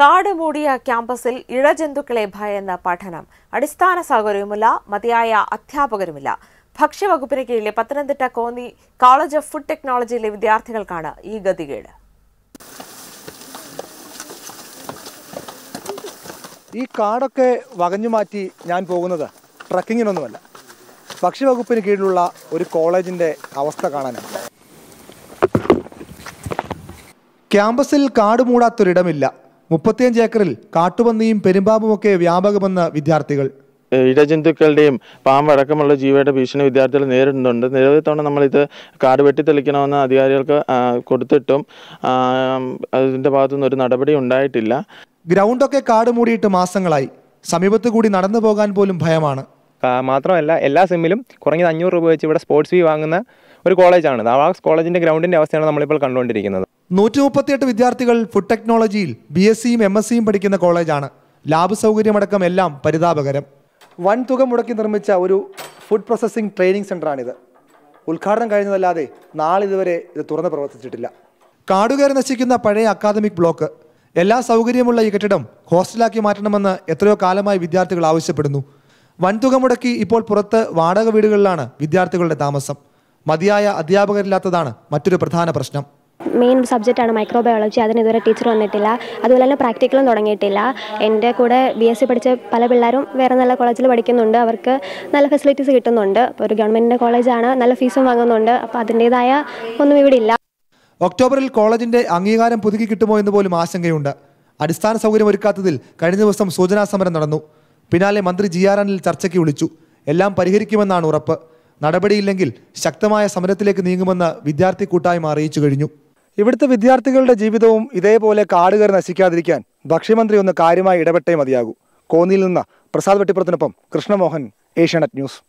കാട് മൂടിയ ക്യാമ്പസിൽ ഇഴജന്തുക്കളെ ഭയന്ന പഠനം അടിസ്ഥാന സൗകര്യവുമില്ല മതിയായ അധ്യാപകരുമില്ല ഭക്ഷ്യവകുപ്പിന് കീഴിലെ Pathanamthitta Konni college of food ടെക്നോളജിയിലെ വിദ്യാർത്ഥികൾക്കാണ് ഈ ഗതികേട് ഈ കാടൊക്കെ വകഞ്ഞു മാറ്റി ഞാൻ പോകുന്നത് ട്രക്കിങ്ങിനൊന്നുമല്ല ഭക്ഷ്യവകുപ്പിന് കീഴിലുള്ള ഒരു കോളേജിൻ്റെ അവസ്ഥ കാണാനാണ് ക്യാമ്പസിൽ കാട് മൂടാത്തൊരിടമില്ല മുപ്പത്തിയഞ്ച് ഏക്കറിൽ കാട്ടുപന്നിയും ഒക്കെ വ്യാപകമെന്ന് വിദ്യാർത്ഥികൾ ഇടജന്തുക്കളുടെയും പാമ്പടക്കമുള്ള അടക്കമുള്ള ജീവിയുടെ ഭീഷണി വിദ്യാർത്ഥികൾ നേരിടുന്നുണ്ട് നിരവധി തവണ നമ്മളിത് കാട് വെട്ടിത്തെളിക്കണമെന്ന് അധികാരികൾക്ക് കൊടുത്തിട്ടും അതിൻ്റെ ഭാഗത്തുനിന്ന് ഒരു നടപടി ഉണ്ടായിട്ടില്ല ഗ്രൗണ്ടൊക്കെ കാട് മൂടിയിട്ട് മാസങ്ങളായി സമീപത്ത് കൂടി നടന്നു പോകാൻ പോലും ഭയമാണ് മാത്രമല്ല എല്ലാ സെമ്മിലും കുറഞ്ഞത് അഞ്ഞൂറ് രൂപ വെച്ച് ഇവിടെ സ്പോർട്സ് ഫീ വാങ്ങുന്ന ഒരു കോളേജാണ് ആ കോളേജിന്റെ ഗ്രൗണ്ടിന്റെ അവസ്ഥയാണ് നമ്മളിപ്പോൾ കണ്ടുകൊണ്ടിരിക്കുന്നത് നൂറ്റി മുപ്പത്തിയെട്ട് വിദ്യാർത്ഥികൾ ഫുഡ് ടെക്നോളജിയിൽ ബി എസ് സിയും എം എസ് സിയും പഠിക്കുന്ന കോളേജാണ് ലാബ് സൗകര്യമടക്കം എല്ലാം പരിതാപകരം വൻ തുക മുടക്കി നിർമ്മിച്ച ഒരു ഫുഡ് പ്രോസസ്സിംഗ് ട്രെയിനിങ് സെൻ്ററാണിത് ഉദ്ഘാടനം കഴിഞ്ഞതല്ലാതെ നാളിതുവരെ ഇത് തുറന്ന് പ്രവർത്തിച്ചിട്ടില്ല കാടുകയറി നശിക്കുന്ന പഴയ അക്കാദമിക് ബ്ലോക്ക് എല്ലാ സൗകര്യമുള്ള ഈ കെട്ടിടം ഹോസ്റ്റലാക്കി മാറ്റണമെന്ന് എത്രയോ കാലമായി വിദ്യാർത്ഥികൾ ആവശ്യപ്പെടുന്നു വൻതുക മുടക്കി ഇപ്പോൾ പുറത്ത് വാടക വീടുകളിലാണ് വിദ്യാർത്ഥികളുടെ താമസം മതിയായ അധ്യാപകരില്ലാത്തതാണ് മറ്റൊരു പ്രധാന പ്രശ്നം മെയിൻ സബ്ജക്റ്റാണ് മൈക്രോബയോളജി അതിന് ഇതുവരെ ടീച്ചർ വന്നിട്ടില്ല അതുപോലെ തന്നെ പ്രാക്ടിക്കലും തുടങ്ങിയിട്ടില്ല എൻ്റെ കൂടെ ബി എസ് സി പഠിച്ച പല പിള്ളേരും വേറെ നല്ല കോളേജിൽ പഠിക്കുന്നുണ്ട് അവർക്ക് നല്ല ഫെസിലിറ്റീസ് കിട്ടുന്നുണ്ട് അപ്പോൾ ഒരു ഗവൺമെൻറ്റിൻ്റെ കോളേജാണ് നല്ല ഫീസും വാങ്ങുന്നുണ്ട് അപ്പോൾ അതിൻ്റേതായ ഒന്നും ഇവിടെ ഇല്ല ഒക്ടോബറിൽ കോളേജിൻ്റെ അംഗീകാരം പുതുക്കി കിട്ടുമോ എന്ന് പോലും ആശങ്കയുണ്ട് അടിസ്ഥാന സൗകര്യം ഒരുക്കാത്തതിൽ കഴിഞ്ഞ ദിവസം സൂചനാ സമരം നടന്നു പിന്നാലെ മന്ത്രി ജി ആർ അനിൽ ചർച്ചയ്ക്ക് വിളിച്ചു എല്ലാം പരിഹരിക്കുമെന്നാണ് ഉറപ്പ് നടപടിയില്ലെങ്കിൽ ശക്തമായ സമരത്തിലേക്ക് നീങ്ങുമെന്ന് വിദ്യാർത്ഥി കൂട്ടായ്മ അറിയിച്ചു കഴിഞ്ഞു ഇവിടുത്തെ വിദ്യാർത്ഥികളുടെ ജീവിതവും ഇതേപോലെ കാടുകർ നശിക്കാതിരിക്കാൻ ഭക്ഷ്യമന്ത്രി ഒന്ന് കാര്യമായി ഇടപെട്ടേ മതിയാകൂ കോന്നിയിൽ നിന്ന് പ്രസാദ് വെട്ടിപ്പുറത്തിനൊപ്പം കൃഷ്ണമോഹൻ ഏഷ്യാനെറ്റ് ന്യൂസ്